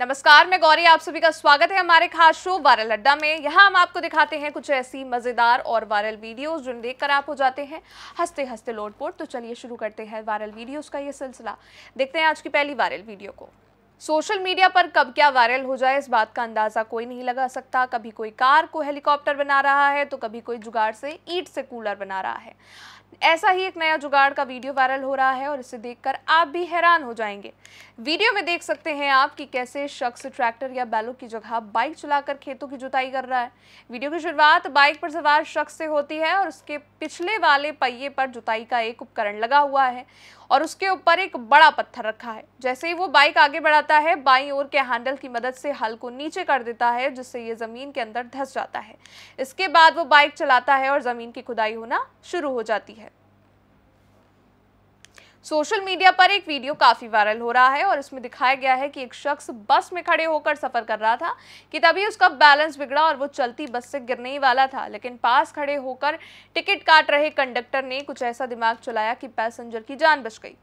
नमस्कार मैं गौरी आप सभी का स्वागत है हमारे खास शो वायरल अड्डा में यहाँ हम आपको दिखाते हैं कुछ ऐसी मज़ेदार और वायरल वीडियोस जिन्हें देखकर आप हो जाते हैं हंसते हंसते लोटपोट तो चलिए शुरू करते हैं वायरल वीडियोस का ये सिलसिला देखते हैं आज की पहली वायरल वीडियो को सोशल मीडिया पर कब क्या वायरल हो जाए इस बात का अंदाज़ा कोई नहीं लगा सकता कभी कोई कार को हेलीकॉप्टर बना रहा है तो कभी कोई जुगाड़ से ईट से कूलर बना रहा है ऐसा ही एक नया जुगाड़ का वीडियो वायरल हो रहा है और इसे देखकर आप भी हैरान हो जाएंगे वीडियो में देख सकते हैं आप कि कैसे शख्स ट्रैक्टर या बैलों की जगह बाइक चलाकर खेतों की जुताई कर रहा है वीडियो की शुरुआत बाइक पर सवार शख्स से होती है और उसके पिछले वाले पहिए पर जुताई का एक उपकरण लगा हुआ है और उसके ऊपर एक बड़ा पत्थर रखा है जैसे ही वो बाइक आगे बढ़ाता है बाई ओर के हैंडल की मदद से हल को नीचे कर देता है जिससे ये ज़मीन के अंदर धस जाता है इसके बाद वो बाइक चलाता है और ज़मीन की खुदाई होना शुरू हो जाती है सोशल मीडिया पर एक वीडियो काफ़ी वायरल हो रहा है और इसमें दिखाया गया है कि एक शख्स बस में खड़े होकर सफ़र कर रहा था कि तभी उसका बैलेंस बिगड़ा और वो चलती बस से गिरने ही वाला था लेकिन पास खड़े होकर टिकट काट रहे कंडक्टर ने कुछ ऐसा दिमाग चलाया कि पैसेंजर की जान बच गई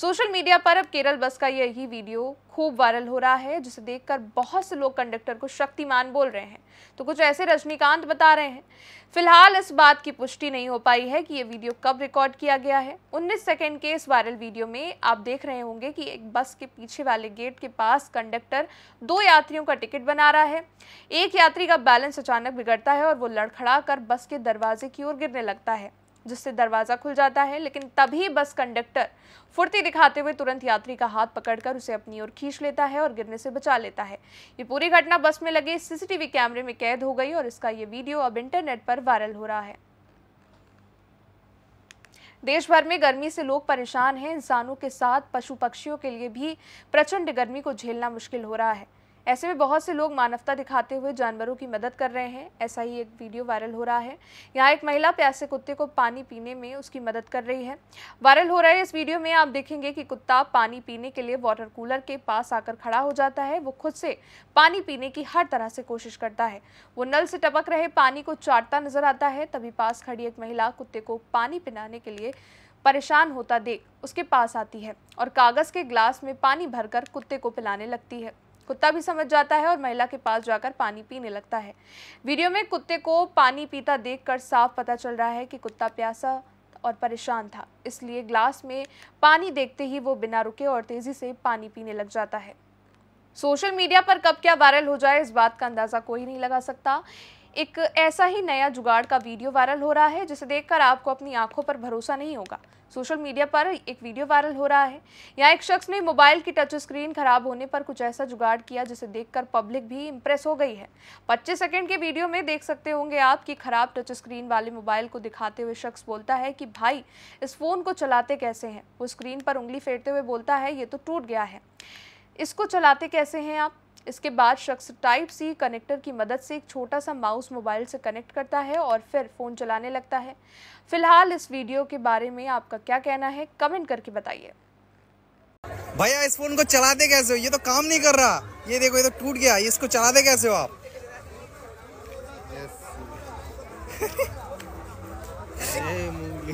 सोशल मीडिया पर अब केरल बस का यही वीडियो खूब वायरल हो रहा है जिसे देखकर बहुत से लोग कंडक्टर को शक्तिमान बोल रहे हैं तो कुछ ऐसे रजनीकांत बता रहे हैं फिलहाल इस बात की पुष्टि नहीं हो पाई है कि ये वीडियो कब रिकॉर्ड किया गया है उन्नीस सेकेंड के इस वायरल वायरल वीडियो में आप देख रहे होंगे कि एक बस के पीछे वाले गेट के पास कंडक्टर दो यात्रियों का टिकट बना रहा है एक यात्री का बैलेंस अचानक बिगड़ता है और वो लड़खड़ा कर बस के दरवाजे की ओर गिरने लगता है जिससे दरवाज़ा खुल जाता है लेकिन तभी बस कंडक्टर फुर्ती दिखाते हुए तुरंत यात्री का हाथ पकड़कर उसे अपनी ओर खींच लेता है और गिरने से बचा लेता है ये पूरी घटना बस में लगे सीसीटीवी कैमरे में कैद हो गई और इसका ये वीडियो अब इंटरनेट पर वायरल हो रहा है देश भर में गर्मी से लोग परेशान हैं इंसानों के साथ पशु पक्षियों के लिए भी प्रचंड गर्मी को झेलना मुश्किल हो रहा है ऐसे में बहुत से लोग मानवता दिखाते हुए जानवरों की मदद कर रहे हैं ऐसा ही एक वीडियो वायरल हो रहा है यहाँ एक महिला प्यासे कुत्ते को पानी पीने में उसकी मदद कर रही है वायरल हो रहा है इस वीडियो में आप देखेंगे कि कुत्ता पानी पीने के लिए वाटर कूलर के पास आकर खड़ा हो जाता है वो खुद से पानी पीने की हर तरह से कोशिश करता है वो नल से टपक रहे पानी को चाटता नजर आता है तभी पास खड़ी एक महिला कुत्ते को पानी पिलाने के लिए परेशान होता देख उसके पास आती है और कागज़ के ग्लास में पानी भरकर कुत्ते को पिलाने लगती है कुत्ता भी समझ जाता है और महिला के पास जाकर पानी पीने लगता है वीडियो में कुत्ते को पानी पीता देखकर साफ पता चल रहा है कि कुत्ता प्यासा और परेशान था इसलिए ग्लास में पानी देखते ही वो बिना रुके और तेजी से पानी पीने लग जाता है सोशल मीडिया पर कब क्या वायरल हो जाए इस बात का अंदाजा कोई नहीं लगा सकता एक ऐसा ही नया जुगाड़ का वीडियो वायरल हो रहा है जिसे देखकर आपको अपनी आंखों पर भरोसा नहीं होगा सोशल मीडिया पर एक वीडियो वायरल हो रहा है यहाँ एक शख्स ने मोबाइल की टच स्क्रीन खराब होने पर कुछ ऐसा जुगाड़ किया जिसे देखकर पब्लिक भी इम्प्रेस हो गई है 25 सेकंड के वीडियो में देख सकते होंगे आप कि खराब टच स्क्रीन वाले मोबाइल को दिखाते हुए शख्स बोलता है कि भाई इस फ़ोन को चलाते कैसे हैं वो स्क्रीन पर उंगली फेरते हुए बोलता है ये तो टूट गया है इसको चलाते कैसे हैं आप इसके बाद शख्स टाइप सी कनेक्टर की मदद से एक छोटा सा माउस मोबाइल से कनेक्ट करता है और फिर फ़ोन चलाने लगता है फिलहाल इस वीडियो के बारे में आपका क्या कहना है कमेंट करके बताइए भैया इस फोन को चलाते कैसे हो ये तो काम नहीं कर रहा ये देखो ये तो टूट गया ये इसको चलाते कैसे हो आप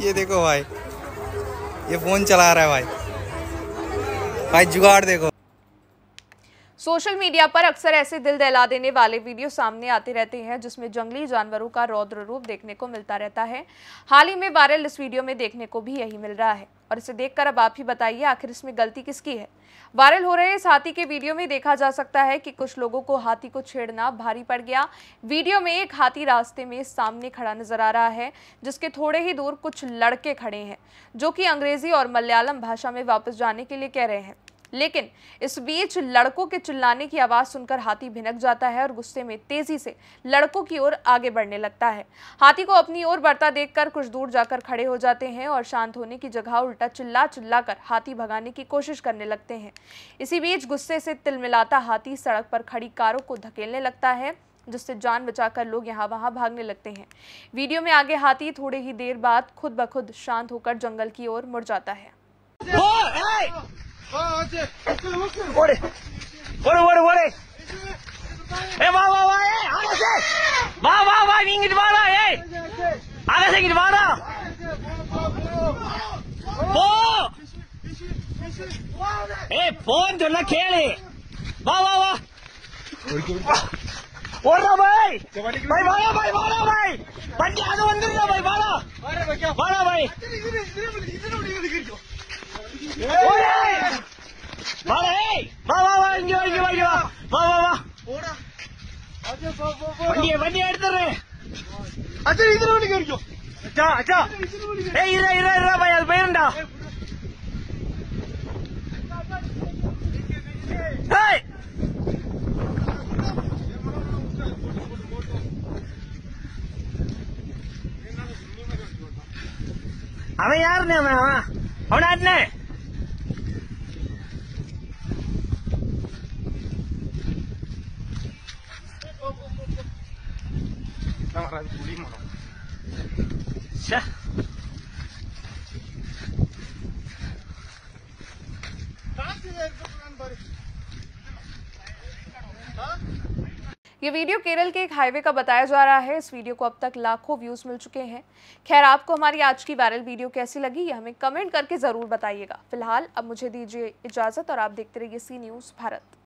ये देखो भाई ये फोन चला रहा है भाई भाई जुगाड़ देखो सोशल मीडिया पर अक्सर ऐसे दिल दहला देने वाले वीडियो सामने आते रहते हैं जिसमें जंगली जानवरों का रौद्र रूप देखने को मिलता रहता है हाल ही में वायरल इस वीडियो में देखने को भी यही मिल रहा है और इसे देखकर अब आप ही बताइए आखिर इसमें गलती किसकी है वायरल हो रहे इस हाथी के वीडियो में देखा जा सकता है कि कुछ लोगों को हाथी को छेड़ना भारी पड़ गया वीडियो में एक हाथी रास्ते में सामने खड़ा नजर आ रहा है जिसके थोड़े ही दूर कुछ लड़के खड़े हैं जो कि अंग्रेजी और मलयालम भाषा में वापस जाने के लिए कह रहे हैं लेकिन इस बीच लड़कों के चिल्लाने की आवाज़ सुनकर हाथी भिनक जाता है और गुस्से में तेजी से लड़कों की ओर आगे बढ़ने लगता है हाथी को अपनी ओर बढ़ता देखकर कुछ दूर जाकर खड़े हो जाते हैं और शांत होने की जगह उल्टा चिल्ला चिल्ला कर हाथी भगाने की कोशिश करने लगते हैं इसी बीच गुस्से से तिलमिलाता हाथी सड़क पर खड़ी कारों को धकेलने लगता है जिससे जान बचाकर लोग यहाँ वहाँ भागने लगते हैं वीडियो में आगे हाथी थोड़े ही देर बाद खुद ब खुद शांत होकर जंगल की ओर मुड़ जाता है ஓடு ஓடு ஓடு ஓடு ஏ வா வா வா ஏ ஆகாஷே வா வா வா நீங்கிட்டு வாடா ஏய் ஆகாஷ் இங்கிட்டு வாடா போ ஏ போன்னு சொன்னா கேளு வா வா வா ஓடுறா பாய் பாய் வாடா பாய் வாடா பாய் வண்டி அது வந்துருடா பாய் வாடா வாடா பாய் வா வா வா இங்க வா இங்க வா இங்க வா வா வா வா வண்டிய வண்டிய எடுத்துறேன் அச்சா இதுல வண்டி கிடைக்கும் அச்சா அச்சா ஏய் இரா இரா இரா பைய அது பையன்டா ஏய் அவன் யாருன்னு அவன் அவன் அவனாட்டுனே ये वीडियो केरल के एक हाईवे का बताया जा रहा है इस वीडियो को अब तक लाखों व्यूज मिल चुके हैं खैर आपको हमारी आज की वायरल वीडियो कैसी लगी ये हमें कमेंट करके ज़रूर बताइएगा फिलहाल अब मुझे दीजिए इजाज़त और आप देखते रहिए सी न्यूज़ भारत